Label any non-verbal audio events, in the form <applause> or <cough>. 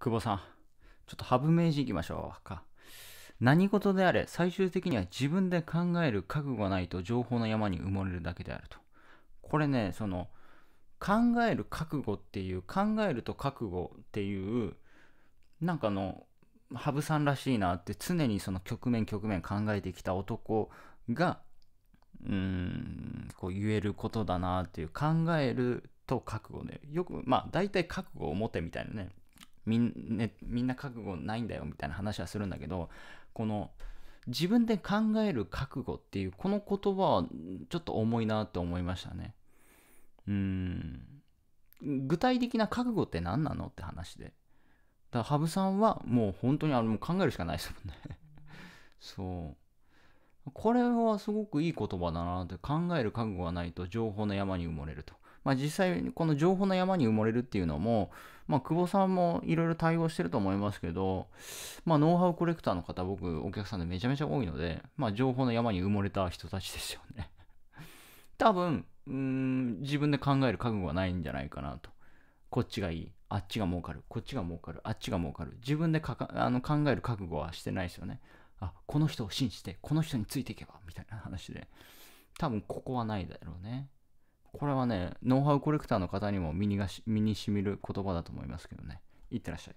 久保さん、ちょっとハブ名人行きましょうか。何事であれ、最終的には自分で考える覚悟がないと情報の山に埋もれるだけであると。これね、その、考える覚悟っていう、考えると覚悟っていう、なんかの、羽生さんらしいなって常にその局面局面考えてきた男が、うーん、こう言えることだなっていう、考えると覚悟で、よく、まあ大体覚悟を持てみたいなね、みん,、ね、みんな覚悟ないんだよみたいな話はするんだけどこの自分で考える覚悟っていうこの言葉はちょっと重いなって思いましたねうん具体的な覚悟って何なのって話でだから羽生さんはもう本当にあれも考えるしかないですもんね <laughs> そうこれはすごくいい言葉だなって考える覚悟がないと情報の山に埋もれるとまあ、実際この情報の山に埋もれるっていうのも、まあ、久保さんもいろいろ対応してると思いますけど、まあ、ノウハウコレクターの方僕お客さんでめちゃめちゃ多いので、まあ、情報の山に埋もれた人たちですよね <laughs> 多分うん自分で考える覚悟はないんじゃないかなとこっちがいいあっちが儲かるこっちが儲かるあっちが儲かる自分でかかあの考える覚悟はしてないですよねあこの人を信じてこの人についていけばみたいな話で多分ここはないだろうねこれはね、ノウハウコレクターの方にも身にがし身にしみる言葉だと思いますけどね。いってらっしゃい。